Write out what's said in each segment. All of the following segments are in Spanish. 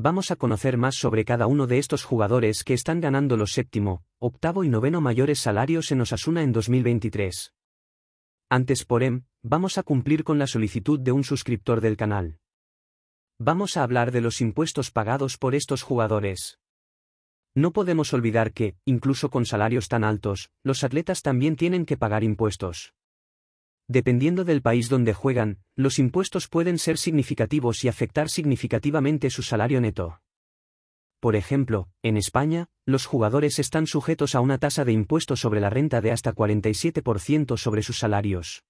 Vamos a conocer más sobre cada uno de estos jugadores que están ganando los séptimo, octavo y noveno mayores salarios en Osasuna en 2023. Antes por em, vamos a cumplir con la solicitud de un suscriptor del canal. Vamos a hablar de los impuestos pagados por estos jugadores. No podemos olvidar que, incluso con salarios tan altos, los atletas también tienen que pagar impuestos. Dependiendo del país donde juegan, los impuestos pueden ser significativos y afectar significativamente su salario neto. Por ejemplo, en España, los jugadores están sujetos a una tasa de impuesto sobre la renta de hasta 47% sobre sus salarios.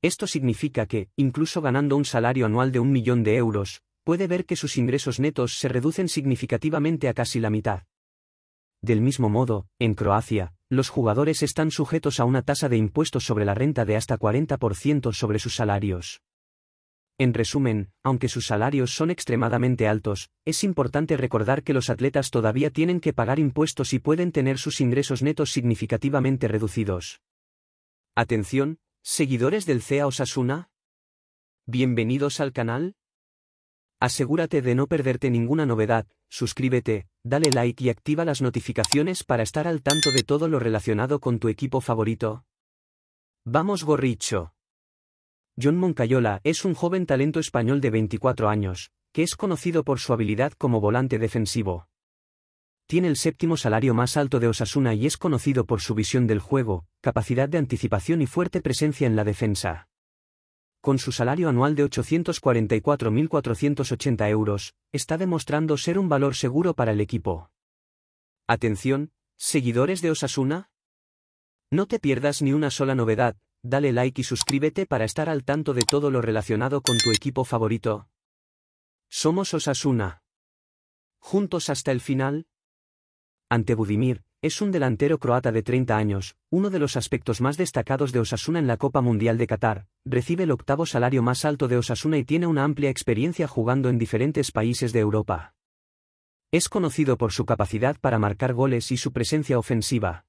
Esto significa que, incluso ganando un salario anual de un millón de euros, puede ver que sus ingresos netos se reducen significativamente a casi la mitad. Del mismo modo, en Croacia, los jugadores están sujetos a una tasa de impuestos sobre la renta de hasta 40% sobre sus salarios. En resumen, aunque sus salarios son extremadamente altos, es importante recordar que los atletas todavía tienen que pagar impuestos y pueden tener sus ingresos netos significativamente reducidos. Atención, seguidores del CEA Osasuna. Bienvenidos al canal. Asegúrate de no perderte ninguna novedad, suscríbete, dale like y activa las notificaciones para estar al tanto de todo lo relacionado con tu equipo favorito. Vamos Gorricho. John Moncayola es un joven talento español de 24 años, que es conocido por su habilidad como volante defensivo. Tiene el séptimo salario más alto de Osasuna y es conocido por su visión del juego, capacidad de anticipación y fuerte presencia en la defensa con su salario anual de 844.480 euros, está demostrando ser un valor seguro para el equipo. Atención, seguidores de Osasuna. No te pierdas ni una sola novedad, dale like y suscríbete para estar al tanto de todo lo relacionado con tu equipo favorito. Somos Osasuna. Juntos hasta el final ante Budimir, es un delantero croata de 30 años, uno de los aspectos más destacados de Osasuna en la Copa Mundial de Qatar, recibe el octavo salario más alto de Osasuna y tiene una amplia experiencia jugando en diferentes países de Europa. Es conocido por su capacidad para marcar goles y su presencia ofensiva.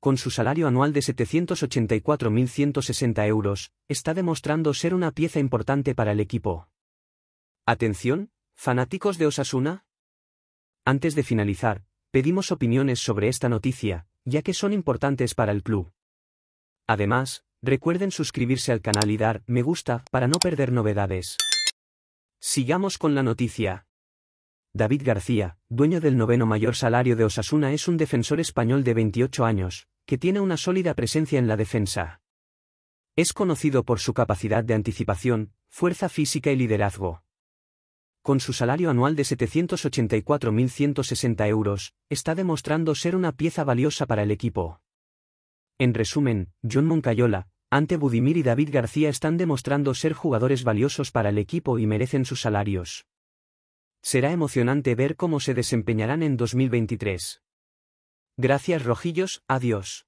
Con su salario anual de 784.160 euros, está demostrando ser una pieza importante para el equipo. Atención, fanáticos de Osasuna. Antes de finalizar, Pedimos opiniones sobre esta noticia, ya que son importantes para el club. Además, recuerden suscribirse al canal y dar me gusta para no perder novedades. Sigamos con la noticia. David García, dueño del noveno mayor salario de Osasuna, es un defensor español de 28 años, que tiene una sólida presencia en la defensa. Es conocido por su capacidad de anticipación, fuerza física y liderazgo con su salario anual de 784.160 euros, está demostrando ser una pieza valiosa para el equipo. En resumen, John Moncayola, ante Budimir y David García están demostrando ser jugadores valiosos para el equipo y merecen sus salarios. Será emocionante ver cómo se desempeñarán en 2023. Gracias Rojillos, adiós.